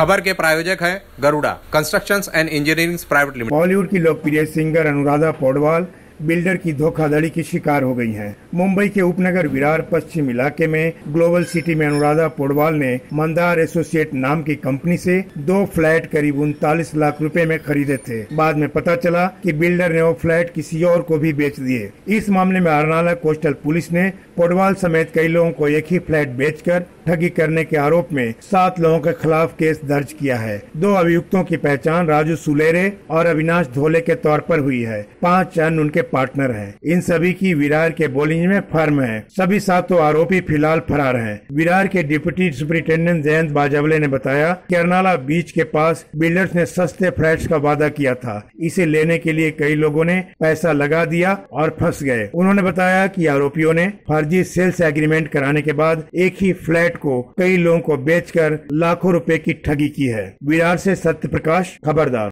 खबर के प्रायोजक है Garuda construction and engineering private limited Bollywood की लोकप्रिय सिंगर अनुराधा पौडवाल बिल्डर की धोखाधड़ी की शिकार हो गई हैं। मुंबई के उपनगर विरार पश्चिम इलाके में ग्लोबल सिटी में अनुराधा पोडवाल ने मंदार एसोसिएट नाम की कंपनी से दो फ्लैट करीब उनतालीस लाख रुपए में खरीदे थे बाद में पता चला कि बिल्डर ने वो फ्लैट किसी और को भी बेच दिए इस मामले में अरनाला कोस्टल पुलिस ने पोडवाल समेत कई लोगों को एक ही फ्लैट बेचकर ठगी करने के आरोप में सात लोगों के खिलाफ केस दर्ज किया है दो अभियुक्तों की पहचान राजू सुलेरे और अविनाश धोले के तौर पर हुई है पाँच चंद उनके पार्टनर हैं इन सभी की विरार के बोलिंग में फर्म है सभी सातों आरोपी फिलहाल फरार हैं विरार के डिप्टी सुप्रिंटेंडेंट जयंत बाजावले ने बताया कि अरनाला बीच के पास बिल्डर्स ने सस्ते फ्लैट का वादा किया था इसे लेने के लिए कई लोगों ने पैसा लगा दिया और फंस गए उन्होंने बताया की आरोपियों ने फर्जी सेल्स एग्रीमेंट कराने के बाद एक ही फ्लैट को कई लोगों को बेचकर लाखों रुपए की ठगी की है विरार से सत्य प्रकाश खबरदार